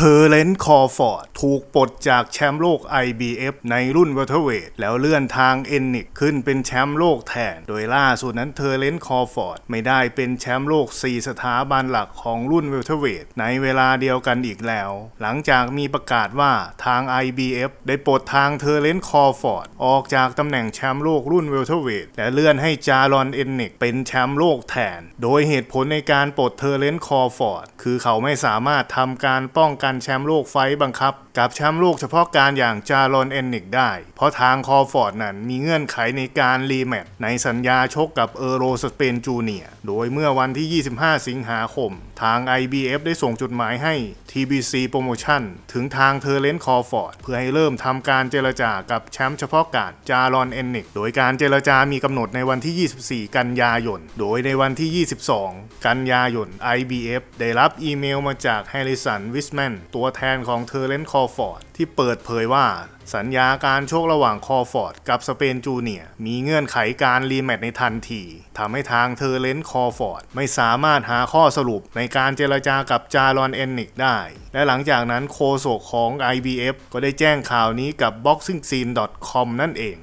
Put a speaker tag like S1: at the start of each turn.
S1: เทอร์เลนต์คอฟอร์ดถูกปลดจากแชมป์โลก IBF ในรุ่นวลเทอร์เวทแล้วเลื่อนทางเอนนิกขึ้นเป็นแชมป์โลกแทนโดยล่าสุดนั้นเทอร์เลนต์คอฟอร์ดไม่ได้เป็นแชมป์โลก4สถาบันหลักของรุ่นวลเทอร์เวทในเวลาเดียวกันอีกแล้ว หลังจากมีประกาศว่าทาง IBF ได้ปลดทางเทอร์เลนต์คอฟอร์ดออกจากตำแหน่งแชมป์โลกรุ่นวลเทอร์เวทและเลื่อนให้จารอนเอนนิกเป็นแชมป์โลกแทนโดยเหตุผลในการปลดเทอร์เลนต์คอฟอร์ดคือเขาไม่สามารถทำการป้องกันันแชมป์โลกไฟบังคับกับแชมป์โลกเฉพาะการอย่างจารอนเอนนิกได้ เพราะทางคอฟอร์ดนั้นมีเงื่อนไขในการรีแมตช์ในสัญญาชกกับเอโรสเปนจูเนีย โดยเมื่อวันที่ 25 สิงหาคม ทาง IBF ได้ส่งจดหมายให้ TBC โปรโมชั่นถึงทางเทเลนคอฟอร์ด เพื่อให้เริ่มทำการเจรจากับแชมป์เฉพาะการจารอนเอนนิกโดยการเจรจามีกำหนดในวันที่ 24 กันยายน โดยในวันที่ 22 กันยายน IBF ได้รับอีเมลมาจากแฮริสันวิสแมนตัวแทนของเทอร์เรนต์คอฟอร์ดที่เปิดเผยว่า สัญญาการโชคระหว่างคอฟอร์ดกับสเปนจูเนียมีเงื่อนไขการรีแมตช์ในทันที ทำให้ทางเทอร์เรนต์คอฟอร์ดไม่สามารถหาข้อสรุปในการเจรจากับจารอนเอนนิกได้ และหลังจากนั้นโคโศกของ IBF ก็ได้แจ้งข่าวนี้กับ boxingcene.com s นั่นเอง